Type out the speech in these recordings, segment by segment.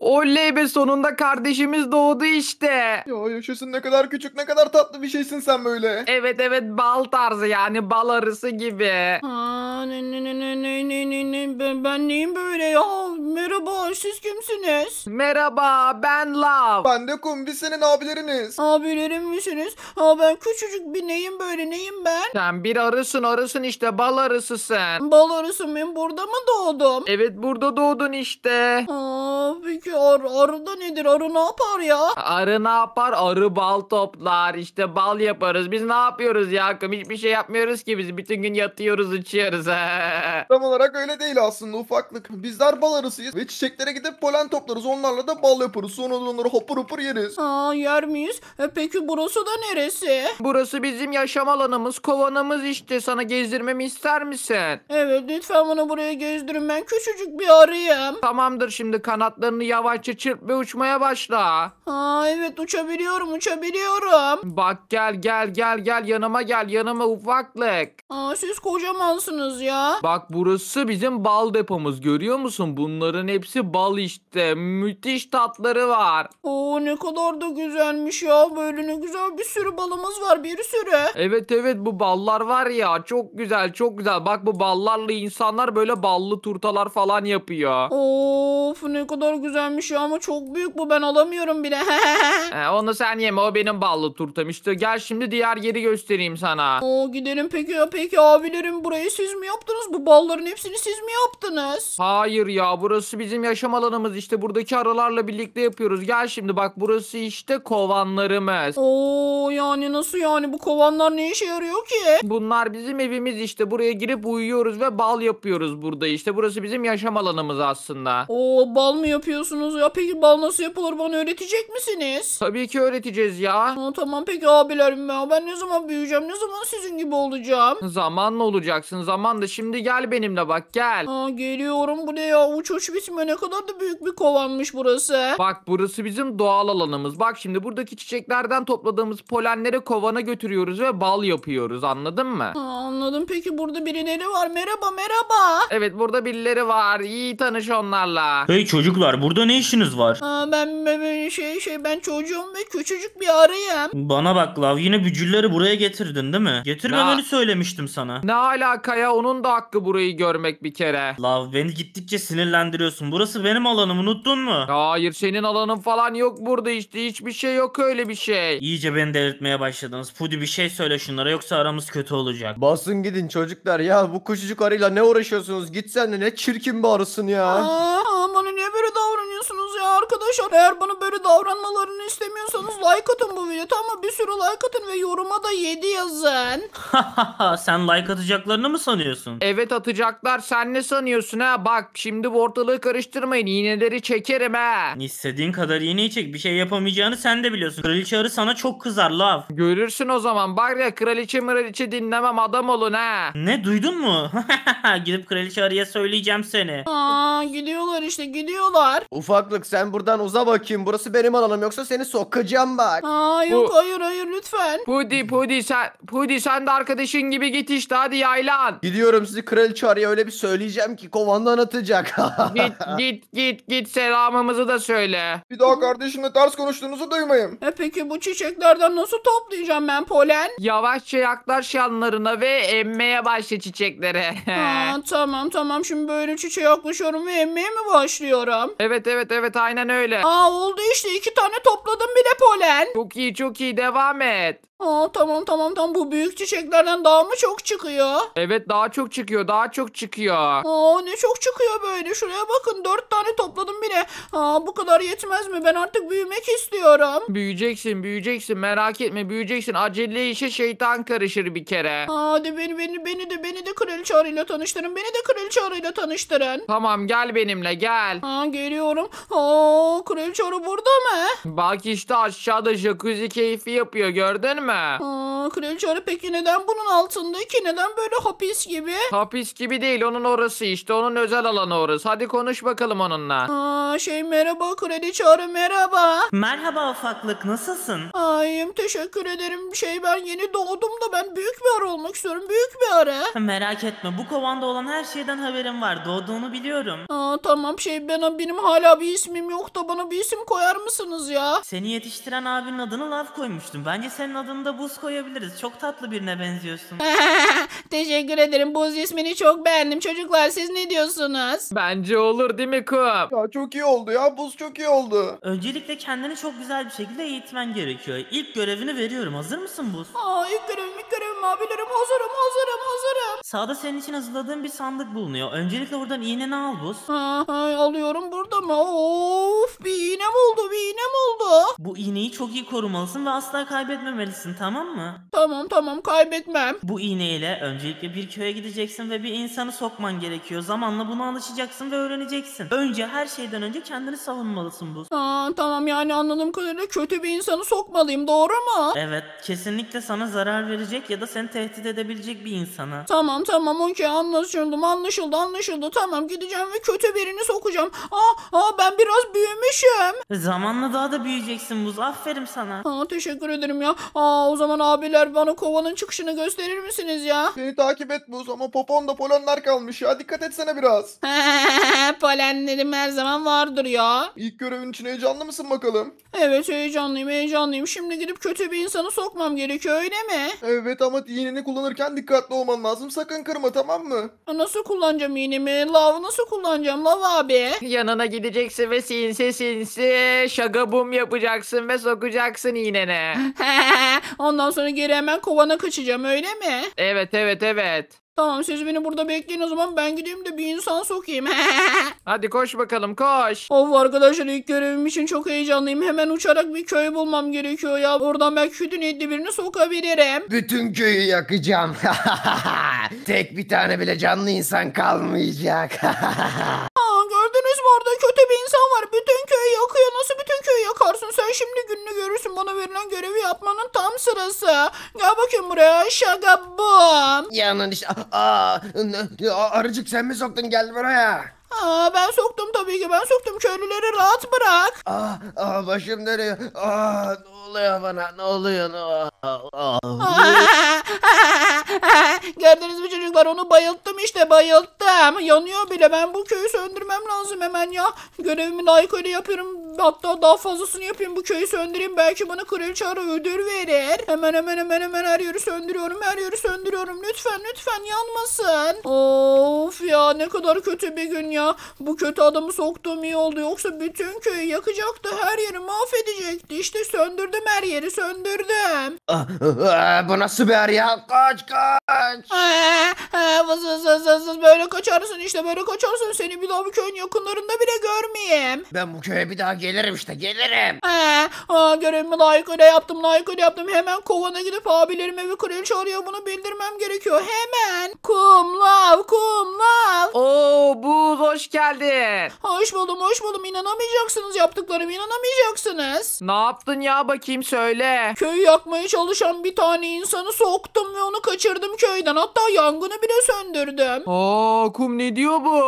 Oley be sonunda kardeşimiz doğdu işte. Ya yaşasın ne kadar küçük ne kadar tatlı bir şeysin sen böyle. Evet evet bal tarzı yani bal arısı gibi. Aa, ne, ne, ne, ne, ne, ne, ne, ne, ben, ben neyim böyle ya? Merhaba siz kimsiniz? Merhaba ben Love. Ben de Kum biz senin abileriniz. Abilerim misiniz? Aa, ben küçücük bir neyim böyle neyim ben? Sen bir arısın arısın işte bal arısı sen. Bal arısı mıyım burada mı doğdum? Evet burada doğdun işte. Aa, peki ki ar, arı da nedir? Arı ne yapar ya? Arı ne yapar? Arı bal toplar. İşte bal yaparız. Biz ne yapıyoruz ya? Hiçbir şey yapmıyoruz ki biz. Bütün gün yatıyoruz, içiyoruz. Tam olarak öyle değil aslında ufaklık. Bizler bal arısıyız ve çiçeklere gidip polen toplarız. Onlarla da bal yaparız. Sonra onları hopur hopur yeriz. Aa yer miyiz? E, peki burası da neresi? Burası bizim yaşam alanımız, kovanımız işte. Sana gezdirmemi ister misin? Evet lütfen bana buraya gezdirin. Ben küçücük bir arıyım. Tamamdır şimdi kanatlarını yap yavaşça çırp ve uçmaya başla. Ha evet uçabiliyorum uçabiliyorum. Bak gel gel gel gel yanıma gel yanıma ufaklık. Aa, siz kocamansınız ya. Bak burası bizim bal depomuz görüyor musun? Bunların hepsi bal işte. Müthiş tatları var. Oo ne kadar da güzelmiş ya. Böyle ne güzel bir sürü balımız var bir sürü. Evet evet bu ballar var ya çok güzel çok güzel. Bak bu ballarla insanlar böyle ballı turtalar falan yapıyor. Of ne kadar güzel güzelmiş ya ama çok büyük bu ben alamıyorum bile. Ee, onu sen yeme o benim ballı turtam işte. Gel şimdi diğer yeri göstereyim sana. Oo gidelim peki ya peki abilerim burayı siz mi yaptınız? Bu balların hepsini siz mi yaptınız? Hayır ya burası bizim yaşam alanımız işte buradaki aralarla birlikte yapıyoruz. Gel şimdi bak burası işte kovanlarımız. Oo yani nasıl yani bu kovanlar ne işe yarıyor ki? Bunlar bizim evimiz işte buraya girip uyuyoruz ve bal yapıyoruz burada işte. Burası bizim yaşam alanımız aslında. Oo bal mı yapıyorsunuz? yapıyorsunuz ya? Peki bal nasıl yapılır bana öğretecek misiniz? Tabii ki öğreteceğiz ya. Aa, tamam peki abilerim ya ben ne zaman büyüyeceğim? Ne zaman sizin gibi olacağım? Zamanla olacaksın zamanla. Şimdi gel benimle bak gel. Aa, geliyorum bu ne ya? Uç uç Ne kadar da büyük bir kovanmış burası. Bak burası bizim doğal alanımız. Bak şimdi buradaki çiçeklerden topladığımız polenleri kovana götürüyoruz ve bal yapıyoruz anladın mı? Aa, anladım peki burada birileri var. Merhaba merhaba. Evet burada birileri var. İyi tanış onlarla. Hey çocuklar burada ne ne işiniz var? Aa, ben, ben şey şey ben çocuğum ve küçücük bir arıyım. Bana bak Lav yine bücülleri buraya getirdin değil mi? Getirmemeni Na- söylemiştim sana. Ne alaka ya onun da hakkı burayı görmek bir kere. Lav beni gittikçe sinirlendiriyorsun. Burası benim alanım unuttun mu? Hayır senin alanın falan yok burada işte hiçbir şey yok öyle bir şey. İyice beni delirtmeye başladınız. Pudi bir şey söyle şunlara yoksa aramız kötü olacak. Basın gidin çocuklar ya bu küçücük arayla ne uğraşıyorsunuz? Gitsen de ne çirkin bir arısın ya. Aa, Arkadaşlar eğer bana böyle davranmalarını istemiyorsanız like atın bu videoya tamam Bir sürü like atın ve yoruma da 7 yazın. Sen like atacaklarını mı sanıyorsun? Evet atacaklar sen ne sanıyorsun ha? Bak şimdi bu ortalığı karıştırmayın iğneleri çekerim ha. İstediğin kadar iğneyi çek bir şey yapamayacağını sen de biliyorsun. Kraliçe arı sana çok kızar lav. Görürsün o zaman Bari ya kraliçe mraliçe dinlemem adam olun ha. Ne duydun mu? Gidip kraliçe arıya söyleyeceğim seni. Aa gidiyorlar işte gidiyorlar. Ufaklık sen burada buradan uza bakayım. Burası benim alanım yoksa seni sokacağım bak. Hayır Bu- hayır hayır lütfen. Pudi Pudi sen Pudi sen de arkadaşın gibi git işte hadi yaylan. Gidiyorum sizi kraliçe arıyor öyle bir söyleyeceğim ki kovandan atacak. Git git git git selamımızı da söyle. Bir daha kardeşimle ters konuştuğunuzu duymayayım. E peki bu çiçeklerden nasıl toplayacağım ben polen? Yavaşça yaklaş yanlarına ve emmeye başla çiçeklere. Aa, tamam tamam şimdi böyle çiçeğe yaklaşıyorum ve emmeye mi başlıyorum? evet evet evet aynen öyle. Aa oldu işte iki tane topladım bile polen. Çok iyi çok iyi devam et. Aa, tamam tamam tamam bu büyük çiçeklerden daha mı çok çıkıyor? Evet daha çok çıkıyor daha çok çıkıyor. Aa, ne çok çıkıyor böyle şuraya bakın dört tane topladım bile. Aa, bu kadar yetmez mi ben artık büyümek istiyorum. Büyüyeceksin büyüyeceksin merak etme büyüyeceksin acele işe şeytan karışır bir kere. Aa, hadi beni beni beni de beni de kraliçe arıyla tanıştırın beni de kraliçe arıyla tanıştırın. Tamam gel benimle gel. Aa, geliyorum. Aa, kraliçe arı burada mı? Bak işte aşağıda jacuzzi keyfi yapıyor gördün mü? mi? Aa, kraliçe Arı peki neden bunun altında ki? Neden böyle hapis gibi? Hapis gibi değil onun orası işte onun özel alanı orası. Hadi konuş bakalım onunla. Aa, şey merhaba kraliçe Arı merhaba. Merhaba ufaklık nasılsın? Ay teşekkür ederim. Şey ben yeni doğdum da ben büyük bir arı olmak istiyorum. Büyük bir arı. Merak etme bu kovanda olan her şeyden haberim var. Doğduğunu biliyorum. Aa, tamam şey ben benim hala bir ismim yok da bana bir isim koyar mısınız ya? Seni yetiştiren abinin adını laf koymuştum. Bence senin adın yanında buz koyabiliriz. Çok tatlı birine benziyorsun. Teşekkür ederim. Buz ismini çok beğendim. Çocuklar siz ne diyorsunuz? Bence olur değil mi Kum? Ya çok iyi oldu ya. Buz çok iyi oldu. Öncelikle kendini çok güzel bir şekilde eğitmen gerekiyor. İlk görevini veriyorum. Hazır mısın Buz? Aa ilk görevim ilk görevim abilerim. Hazırım hazırım hazırım. Sağda senin için hazırladığım bir sandık bulunuyor. Öncelikle oradan iğneni al Buz. Ha, alıyorum burada mı? Of bir iğne oldu bir iğne oldu. Bu iğneyi çok iyi korumalısın ve asla kaybetmemelisin alacaksın tamam mı? Tamam tamam kaybetmem. Bu iğneyle öncelikle bir köye gideceksin ve bir insanı sokman gerekiyor. Zamanla bunu alışacaksın ve öğreneceksin. Önce her şeyden önce kendini savunmalısın bu. Aa, tamam yani anladığım kadarıyla kötü bir insanı sokmalıyım doğru mu? Evet kesinlikle sana zarar verecek ya da seni tehdit edebilecek bir insana. Tamam tamam okey anlaşıldım anlaşıldı anlaşıldı tamam gideceğim ve kötü birini sokacağım. Aa, aa ben biraz büyümüşüm. Zamanla daha da büyüyeceksin Buz aferin sana. Aa, teşekkür ederim ya. Aa, o zaman abiler bana kovanın çıkışını gösterir misiniz ya? Seni takip et Buz ama poponda polenler kalmış ya. Dikkat etsene biraz. Polenlerim her zaman vardır ya. İlk görevin için heyecanlı mısın bakalım? Evet heyecanlıyım heyecanlıyım. Şimdi gidip kötü bir insanı sokmam gerekiyor öyle mi? Evet ama iğneni kullanırken dikkatli olman lazım. Sakın kırma tamam mı? E, nasıl kullanacağım iğnemi? Lav nasıl kullanacağım lav abi? Yanına gideceksin ve sinsi sinsi şagabum yapacaksın ve sokacaksın iğnene. Ondan sonra geri hemen kovana kaçacağım öyle mi? Evet evet evet. Tamam siz beni burada bekleyin o zaman ben gideyim de bir insan sokayım. Hadi koş bakalım koş. Of arkadaşlar ilk görevim için çok heyecanlıyım. Hemen uçarak bir köy bulmam gerekiyor ya. Oradan belki kötü niyetli birini sokabilirim. Bütün köyü yakacağım. Tek bir tane bile canlı insan kalmayacak. Aa, gördünüz mü orada kötü bir insan var. Bütün köyü yakıyor. Nasıl bütün bakarsın sen şimdi gününü görürsün. Bana verilen görevi yapmanın tam sırası. Gel bakayım buraya şagabım. Yanan işte. Aa, ne- arıcık sen mi soktun gel buraya. Aa, ben soktum tabii ki ben soktum. Köylüleri rahat bırak. Aa, aa, başım dönüyor. Aa, ne oluyor bana ne oluyor? Aa, aa, aa. Gördünüz mü çocuklar onu bayılttım işte bayılttım. Yanıyor bile ben bu köyü söndürmem lazım hemen ya. Görevimi layıkıyla yapıyorum. Hatta daha fazlasını yapayım bu köyü söndüreyim. Belki bana kraliçe ara ödül verir. Hemen hemen hemen hemen her yeri söndürüyorum. Her yeri söndürüyorum. Lütfen lütfen yanmasın. Of ya ne kadar kötü bir gün ya. Bu kötü adamı soktuğum iyi oldu. Yoksa bütün köyü yakacaktı. Her yeri mahvedecekti. İşte söndürdüm her yeri söndürdüm. Ah, ah, ah, bu nasıl bir yer ya? Kaç kaç. Aa, ee, aa, ee, vız, vız, vız, vız, vız. Böyle kaçarsın işte böyle kaçarsın. Seni bir daha bu köyün yakınlarında bile görmeyeyim. Ben bu köye bir daha gel gelirim işte gelirim. Ee, aa, görevimi layıkıyla yaptım layıkıyla yaptım. Hemen kovana gidip abilerime ve kraliçe arıyor bunu bildirmem gerekiyor. Hemen. Kumlav kumlav. Oo Buz hoş geldin. Hoş buldum hoş buldum. inanamayacaksınız yaptıklarımı inanamayacaksınız. Ne yaptın ya bakayım söyle. Köyü yakmaya çalışan bir tane insanı soktum ve onu kaçırdım köyden. Hatta yangını bile söndürdüm. Aa kum ne diyor bu?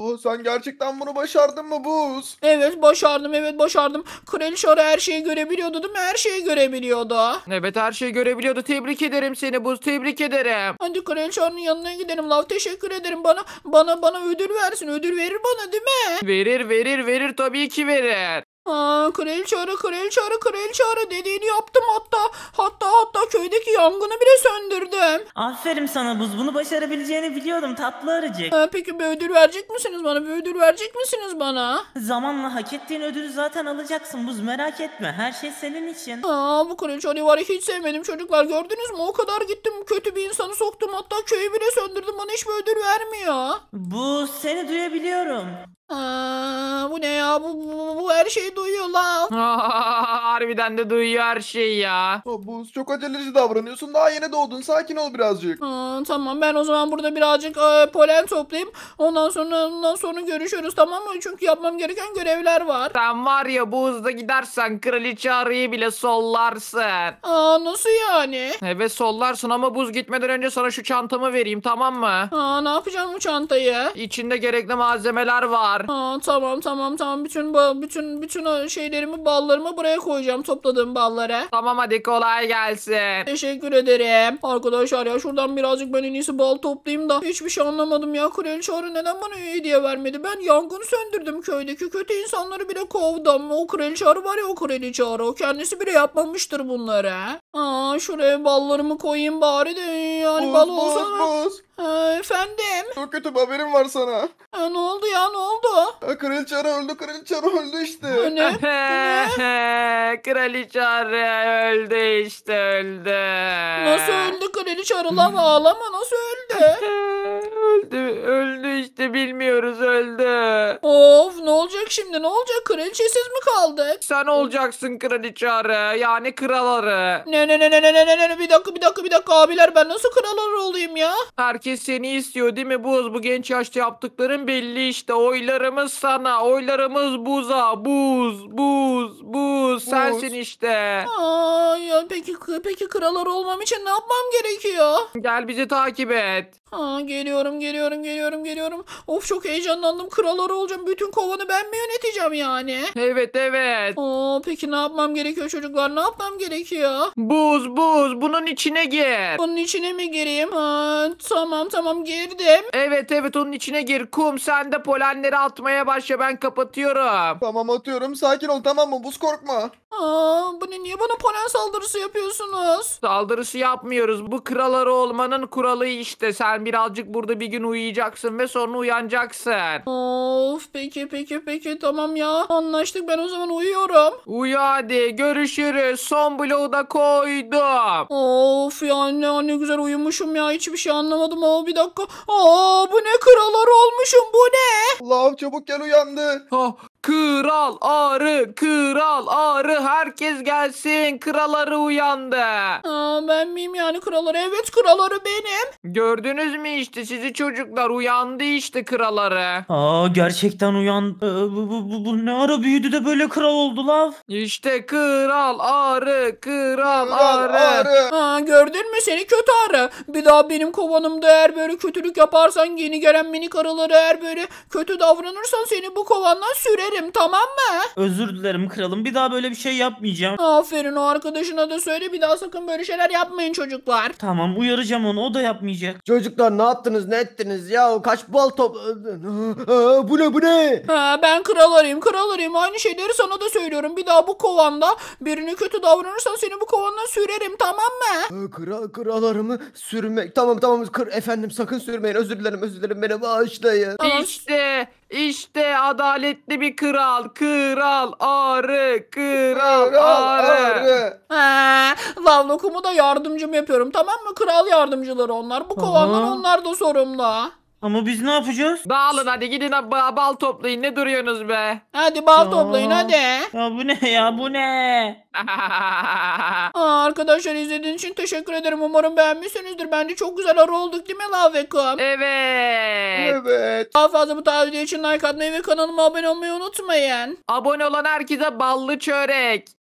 Bu sen gerçekten bunu başardın mı Buz? Evet başardım evet evet başardım. Kraliçe ara her şeyi görebiliyordu değil mi? Her şeyi görebiliyordu. Evet her şeyi görebiliyordu. Tebrik ederim seni Buz. Tebrik ederim. Hadi kraliçe aranın yanına gidelim. Lav teşekkür ederim. Bana bana bana ödül versin. Ödül verir bana değil mi? Verir verir verir tabii ki verir. Aa, kraliçe ara kraliçe ara kraliçe ara dediğini yaptım hatta hatta hatta köydeki yangını bile söndürdüm. Aferin sana Buz bunu başarabileceğini biliyordum tatlı arıcık. Ee, peki bir ödül verecek misiniz bana bir ödül verecek misiniz bana? Zamanla hak ettiğin ödülü zaten alacaksın Buz merak etme her şey senin için. Aa, bu kraliçe arayı var hiç sevmedim çocuklar gördünüz mü o kadar gittim kötü bir insanı soktum hatta köyü bile söndürdüm bana hiçbir ödül vermiyor. Bu seni duyabiliyorum. Aa, bu ne ya? Bu, bu, bu her şeyi duyuyor lan. Harbiden de duyuyor her şeyi ya. Buz çok aceleci davranıyorsun. Daha yeni doğdun. Sakin ol birazcık. Aa, tamam ben o zaman burada birazcık e, polen toplayayım. Ondan sonra ondan sonra görüşürüz tamam mı? Çünkü yapmam gereken görevler var. Sen var ya bu hızda gidersen kraliçe arıyı bile sollarsın. Aa, nasıl yani? Evet sollarsın ama buz gitmeden önce sana şu çantamı vereyim tamam mı? Aa, ne yapacağım bu çantayı? İçinde gerekli malzemeler var var. tamam tamam tamam bütün bütün bütün şeylerimi ballarımı buraya koyacağım topladığım ballara. Tamam hadi kolay gelsin. Teşekkür ederim. Arkadaşlar ya şuradan birazcık ben en iyisi bal toplayayım da hiçbir şey anlamadım ya. Kraliçe Arı neden bana hediye vermedi? Ben yangını söndürdüm köydeki kötü insanları bile kovdum. O kraliçe Arı var ya o kraliçe Arı. O kendisi bile yapmamıştır bunları. Aa şuraya ballarımı koyayım bari de yani bal olsa. Buz buz ee, efendim? Çok kötü bir haberim var sana. Aa, ee, ne oldu ya ne oldu? Ha, ee, Kraliçe Ara öldü, kraliçe Ara öldü işte. Ne? Ne? Kraliçe arı öldü işte öldü. Nasıl öldü kraliçe arılar ağlama nasıl öldü? Öldü, öldü işte bilmiyoruz öldü. Of ne olacak şimdi ne olacak kraliçesiz mi kaldık? Sen olacaksın kraliçe arı yani kral Ne ne ne ne ne ne ne ne bir dakika bir dakika bir dakika abiler ben nasıl kral olayım ya? Herkes seni istiyor değil mi Buz? Bu genç yaşta yaptıkların belli işte oylarımız sana oylarımız Buz'a Buz Buz Buz sensin işte. Ay, peki peki kral olmam için ne yapmam gerekiyor? Gel bizi takip et. Aa, geliyorum geliyorum geliyorum geliyorum. Of çok heyecanlandım. Kralları olacağım. Bütün kovanı ben mi yöneteceğim yani? Evet evet. Aa, peki ne yapmam gerekiyor çocuklar? Ne yapmam gerekiyor? Buz buz bunun içine gir. Bunun içine mi gireyim? Aa, tamam tamam girdim. Evet evet onun içine gir. Kum sen de polenleri atmaya başla ben kapatıyorum. Tamam atıyorum. Sakin ol tamam mı? Buz korkma. Aa, bu ne niye bana polen saldırısı yapıyorsunuz? Saldırısı yapmıyoruz. Bu kraları olmanın kuralı işte. Sen birazcık burada bir gün uyuyacaksın ve sonra uyanacaksın. Of peki peki peki tamam ya. Anlaştık ben o zaman uyuyorum. Uyu hadi görüşürüz. Son bloğu da koydum. Of ya ne ne güzel uyumuşum ya. Hiçbir şey anlamadım. Aa bir dakika. Aa bu ne kralar olmuşum bu ne? Lav çabuk gel uyandı. Ha, ah, Kral arı, kral arı herkes gelsin. Kral uyandı. Aa, ben miyim yani kral Evet kral benim. Gördünüz mü işte sizi çocuklar uyandı işte kral Aa gerçekten uyan. Ee, bu, bu, bu, bu ne ara büyüdü de böyle kral oldu lan? İşte kral arı, kral, Kral arı. arı. Aa, gördün mü? seni kötü ara. Bir daha benim kovanımda eğer böyle kötülük yaparsan yeni gelen minik arılara eğer böyle kötü davranırsan seni bu kovandan sürerim tamam mı? Özür dilerim kralım. Bir daha böyle bir şey yapmayacağım. Aferin o arkadaşına da söyle bir daha sakın böyle şeyler yapmayın çocuklar. Tamam uyaracağım onu. O da yapmayacak. Çocuklar ne yaptınız ne ettiniz ya? Kaç bal top... bu ne bu ne? Ha, ben kral arayayım kral arayayım. Aynı şeyleri sana da söylüyorum. Bir daha bu kovanda birini kötü davranırsan seni bu kovandan sürerim tamam mı? kral, kralarımı sürmek. Tamam tamam kır efendim sakın sürmeyin. Özür dilerim özür dilerim beni bağışlayın. İşte işte adaletli bir kral. Kral arı kral, kral arı. arı. Ha, Lavlokumu da yardımcım yapıyorum tamam mı? Kral yardımcıları onlar. Bu kovanlar onlar da sorumlu. Ama biz ne yapacağız? Dağılın hadi gidin ha- bal toplayın ne duruyorsunuz be? Hadi bal toplayın hadi. Ya bu ne ya bu ne? Aa, arkadaşlar izlediğiniz için teşekkür ederim. Umarım beğenmişsinizdir. Bence çok güzel ara olduk değil mi Lavvekom? evet. Evet. Daha fazla bu tarz video için like atmayı ve kanalıma abone olmayı unutmayın. Abone olan herkese ballı çörek.